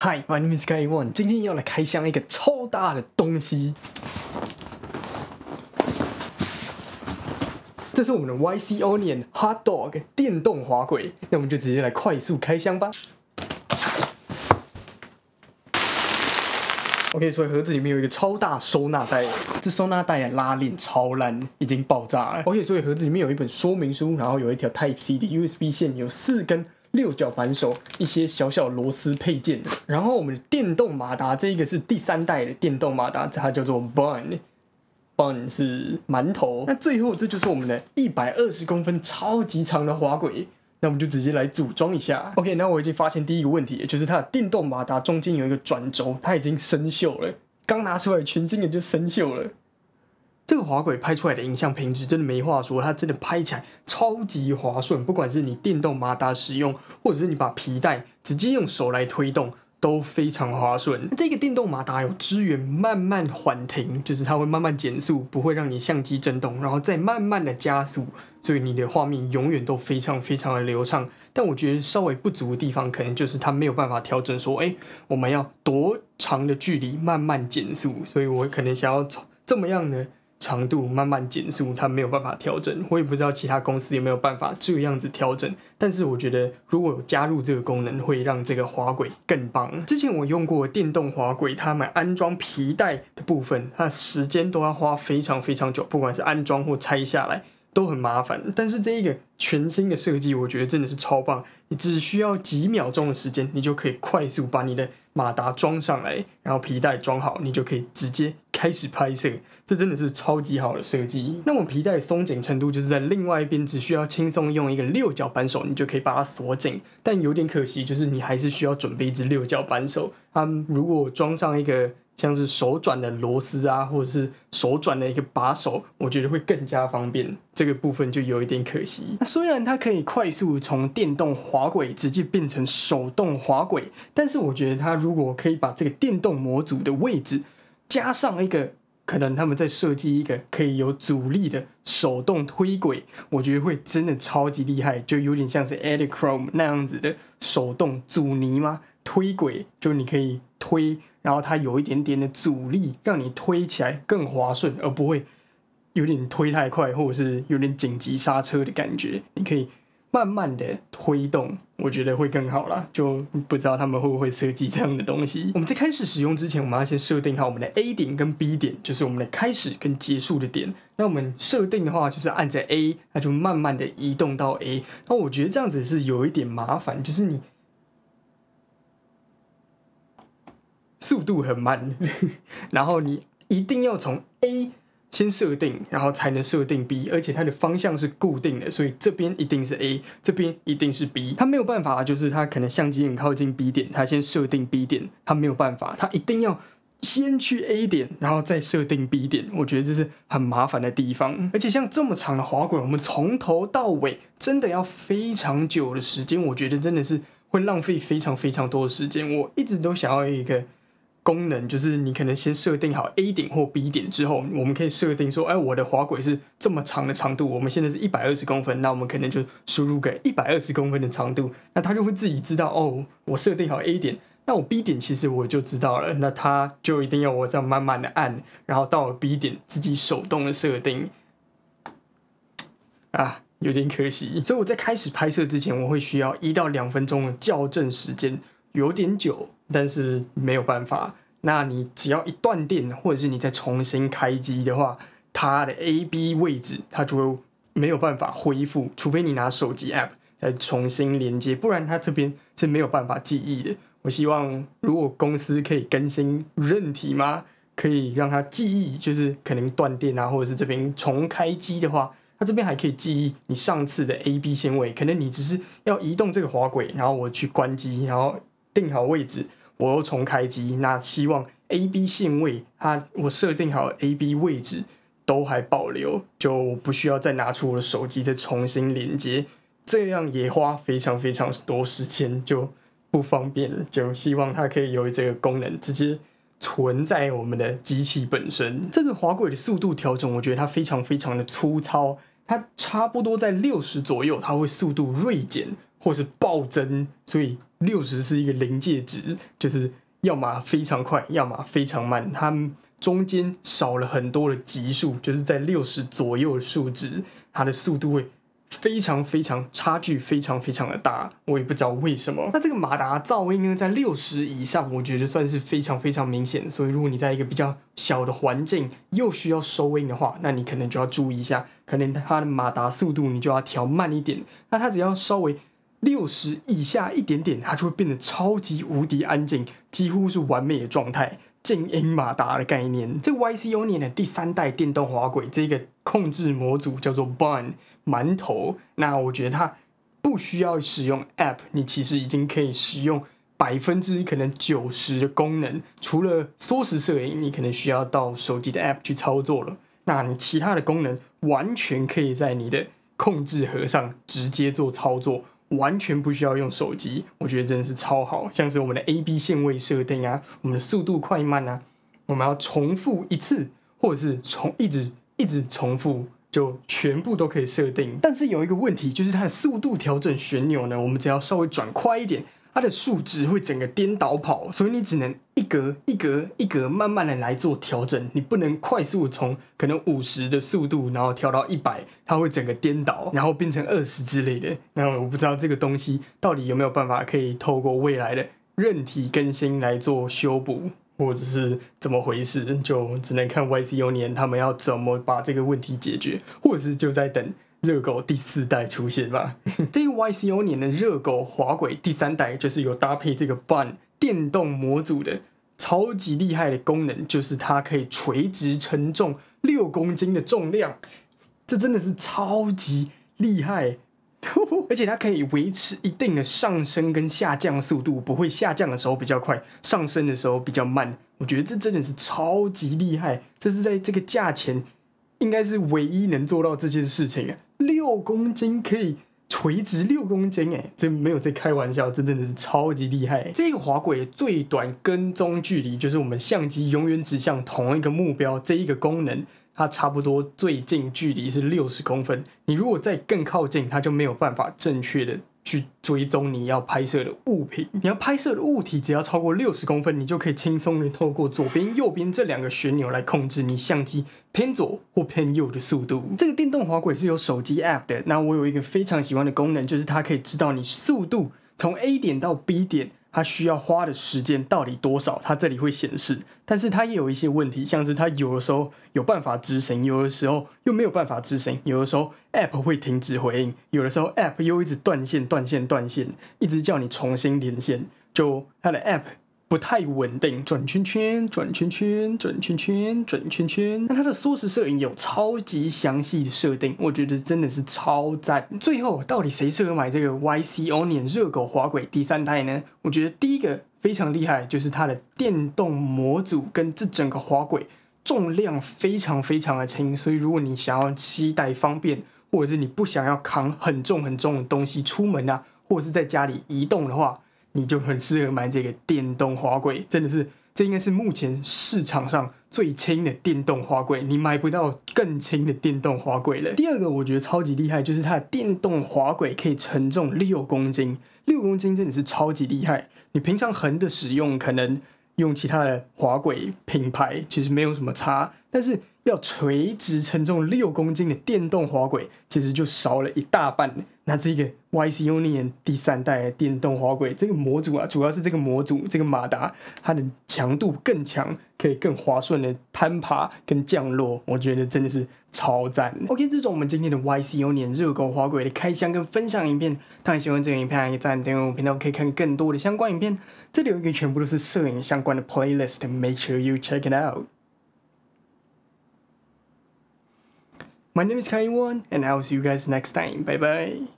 Hi，my name i Sky One，今天要来开箱一个超大的东西。这是我们的 YC Onion Hot Dog 电动滑轨，那我们就直接来快速开箱吧。OK，所以盒子里面有一个超大收纳袋，这收纳袋呀，拉链超烂，已经爆炸了。OK，所以盒子里面有一本说明书，然后有一条 Type C 的 USB 线，有四根。六角扳手，一些小小螺丝配件，然后我们的电动马达，这一个是第三代的电动马达，它叫做 Bun，Bun 是馒头。那最后，这就是我们的一百二十公分超级长的滑轨。那我们就直接来组装一下。OK，那我已经发现第一个问题，就是它的电动马达中间有一个转轴，它已经生锈了，刚拿出来，全新的就生锈了。这个滑轨拍出来的影像品质真的没话说，它真的拍起来超级滑顺。不管是你电动马达使用，或者是你把皮带直接用手来推动，都非常滑顺。这个电动马达有支援慢慢缓停，就是它会慢慢减速，不会让你相机震动，然后再慢慢的加速，所以你的画面永远都非常非常的流畅。但我觉得稍微不足的地方，可能就是它没有办法调整说，哎，我们要多长的距离慢慢减速，所以我可能想要这么样的。长度慢慢减速，它没有办法调整。我也不知道其他公司有没有办法这样子调整，但是我觉得如果有加入这个功能，会让这个滑轨更棒。之前我用过电动滑轨，它们安装皮带的部分，它时间都要花非常非常久，不管是安装或拆下来都很麻烦。但是这一个全新的设计，我觉得真的是超棒。你只需要几秒钟的时间，你就可以快速把你的马达装上来，然后皮带装好，你就可以直接。开始拍摄，这真的是超级好的设计。那我皮带松紧程度就是在另外一边，只需要轻松用一个六角扳手，你就可以把它锁紧。但有点可惜，就是你还是需要准备一支六角扳手。它如果装上一个像是手转的螺丝啊，或者是手转的一个把手，我觉得会更加方便。这个部分就有一点可惜。虽然它可以快速从电动滑轨直接变成手动滑轨，但是我觉得它如果可以把这个电动模组的位置，加上一个，可能他们在设计一个可以有阻力的手动推轨，我觉得会真的超级厉害，就有点像是 Aerocrome 那样子的手动阻尼吗？推轨就你可以推，然后它有一点点的阻力，让你推起来更滑顺，而不会有点推太快，或者是有点紧急刹车的感觉。你可以。慢慢的推动，我觉得会更好了。就不知道他们会不会设计这样的东西。我们在开始使用之前，我们要先设定好我们的 A 点跟 B 点，就是我们的开始跟结束的点。那我们设定的话，就是按着 A，它就慢慢的移动到 A。那我觉得这样子是有一点麻烦，就是你速度很慢，然后你一定要从 A。先设定，然后才能设定 b，而且它的方向是固定的，所以这边一定是 a，这边一定是 b，它没有办法，就是它可能相机很靠近 b 点，它先设定 b 点，它没有办法，它一定要先去 a 点，然后再设定 b 点。我觉得这是很麻烦的地方，而且像这么长的滑轨，我们从头到尾真的要非常久的时间，我觉得真的是会浪费非常非常多的时间。我一直都想要一个。功能就是你可能先设定好 A 点或 B 点之后，我们可以设定说，哎，我的滑轨是这么长的长度，我们现在是一百二十公分，那我们可能就输入给一百二十公分的长度，那它就会自己知道哦，我设定好 A 点，那我 B 点其实我就知道了，那它就一定要我这样慢慢的按，然后到 B 点自己手动的设定，啊，有点可惜，所以我在开始拍摄之前，我会需要一到两分钟的校正时间。有点久，但是没有办法。那你只要一断电，或者是你再重新开机的话，它的 A、B 位置它就会没有办法恢复，除非你拿手机 App 再重新连接，不然它这边是没有办法记忆的。我希望如果公司可以更新认体吗？可以让它记忆，就是可能断电啊，或者是这边重开机的话，它这边还可以记忆你上次的 A、B 纤维。可能你只是要移动这个滑轨，然后我去关机，然后。定好位置，我又重开机，那希望 A、B 线位，它我设定好 A、B 位置都还保留，就不需要再拿出我的手机再重新连接，这样也花非常非常多时间，就不方便了。就希望它可以有这个功能，直接存在我们的机器本身。这个滑轨的速度调整，我觉得它非常非常的粗糙，它差不多在六十左右，它会速度锐减或是暴增，所以。六十是一个临界值，就是要么非常快，要么非常慢，它中间少了很多的级数，就是在六十左右的数值，它的速度会非常非常差距非常非常的大，我也不知道为什么。那这个马达噪音呢，在六十以上，我觉得算是非常非常明显，所以如果你在一个比较小的环境又需要收音的话，那你可能就要注意一下，可能它的马达速度你就要调慢一点，那它只要稍微。六十以下一点点，它就会变得超级无敌安静，几乎是完美的状态。静音马达的概念，这个 YC Uni 的第三代电动滑轨，这个控制模组叫做 Bun 馒头。那我觉得它不需要使用 App，你其实已经可以使用百分之可能九十的功能。除了缩时摄影，你可能需要到手机的 App 去操作了。那你其他的功能完全可以在你的控制盒上直接做操作。完全不需要用手机，我觉得真的是超好，像是我们的 A、B 限位设定啊，我们的速度快慢啊，我们要重复一次，或者是重一直一直重复，就全部都可以设定。但是有一个问题，就是它的速度调整旋钮呢，我们只要稍微转快一点。它的数值会整个颠倒跑，所以你只能一格一格一格慢慢的来做调整，你不能快速从可能五十的速度，然后调到一百，它会整个颠倒，然后变成二十之类的。那我不知道这个东西到底有没有办法可以透过未来的任体更新来做修补，或者是怎么回事，就只能看 Y C U N 他们要怎么把这个问题解决，或者是就在等。热狗第四代出现吧这 y c o 年的热狗滑轨第三代就是有搭配这个棒电动模组的，超级厉害的功能就是它可以垂直承重六公斤的重量，这真的是超级厉害，而且它可以维持一定的上升跟下降速度，不会下降的时候比较快，上升的时候比较慢，我觉得这真的是超级厉害，这是在这个价钱应该是唯一能做到这件事情啊。六公斤可以垂直六公斤，哎，这没有在开玩笑，这真的是超级厉害。这个滑轨最短跟踪距离，就是我们相机永远指向同一个目标，这一个功能，它差不多最近距离是六十公分。你如果再更靠近，它就没有办法正确的。去追踪你要拍摄的物品，你要拍摄的物体只要超过六十公分，你就可以轻松的透过左边、右边这两个旋钮来控制你相机偏左或偏右的速度。这个电动滑轨是有手机 App 的，那我有一个非常喜欢的功能，就是它可以知道你速度从 A 点到 B 点。它需要花的时间到底多少？它这里会显示，但是它也有一些问题，像是它有的时候有办法执行，有的时候又没有办法执行，有的时候 app 会停止回应，有的时候 app 又一直断线，断线，断线，一直叫你重新连线，就它的 app。不太稳定，转圈圈，转圈圈，转圈圈，转圈圈。那它的缩时摄影有超级详细的设定，我觉得真的是超赞。最后，到底谁适合买这个 YC Onion 热狗滑轨第三代呢？我觉得第一个非常厉害，就是它的电动模组跟这整个滑轨重量非常非常的轻，所以如果你想要期待方便，或者是你不想要扛很重很重的东西出门啊，或者是在家里移动的话。你就很适合买这个电动滑轨，真的是，这应该是目前市场上最轻的电动滑轨，你买不到更轻的电动滑轨了。第二个我觉得超级厉害，就是它的电动滑轨可以承重六公斤，六公斤真的是超级厉害。你平常横的使用，可能用其他的滑轨品牌其实没有什么差。但是要垂直承重六公斤的电动滑轨，其实就少了一大半那这个 YC Union 第三代电动滑轨，这个模组啊，主要是这个模组，这个马达它的强度更强，可以更滑顺的攀爬跟降落。我觉得真的是超赞。OK，这是我们今天的 YC Union 热狗滑轨的开箱跟分享影片。大家喜欢这个影片，可以赞，点入我片，频道可以看更多的相关影片。这里有一个全部都是摄影相关的 playlist，Make sure you check it out。My name is Kaiwan, and I'll see you guys next time. Bye bye.